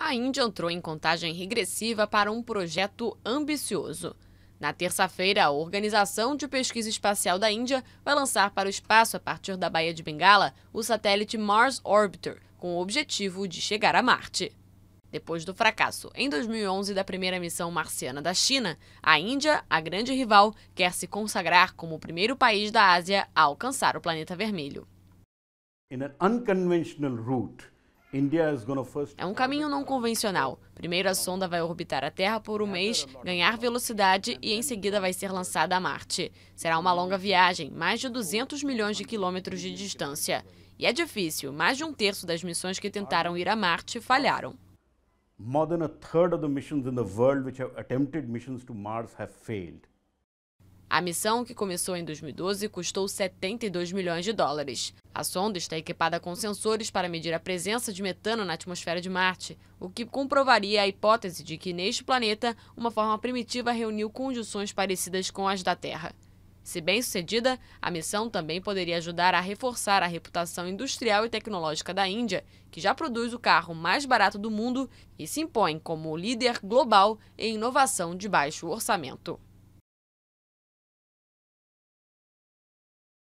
a Índia entrou em contagem regressiva para um projeto ambicioso. Na terça-feira, a Organização de Pesquisa Espacial da Índia vai lançar para o espaço, a partir da Baía de Bengala, o satélite Mars Orbiter, com o objetivo de chegar a Marte. Depois do fracasso em 2011 da primeira missão marciana da China, a Índia, a grande rival, quer se consagrar como o primeiro país da Ásia a alcançar o planeta vermelho. In an unconventional route, é um caminho não convencional. Primeiro a sonda vai orbitar a Terra por um mês, ganhar velocidade e em seguida vai ser lançada a Marte. Será uma longa viagem, mais de 200 milhões de quilômetros de distância. E é difícil, mais de um terço das missões que tentaram ir a Marte falharam. Mais de um terço das missões no mundo que tentaram ir a Marte falharam. A missão, que começou em 2012, custou 72 milhões de dólares. A sonda está equipada com sensores para medir a presença de metano na atmosfera de Marte, o que comprovaria a hipótese de que neste planeta uma forma primitiva reuniu condições parecidas com as da Terra. Se bem sucedida, a missão também poderia ajudar a reforçar a reputação industrial e tecnológica da Índia, que já produz o carro mais barato do mundo e se impõe como líder global em inovação de baixo orçamento.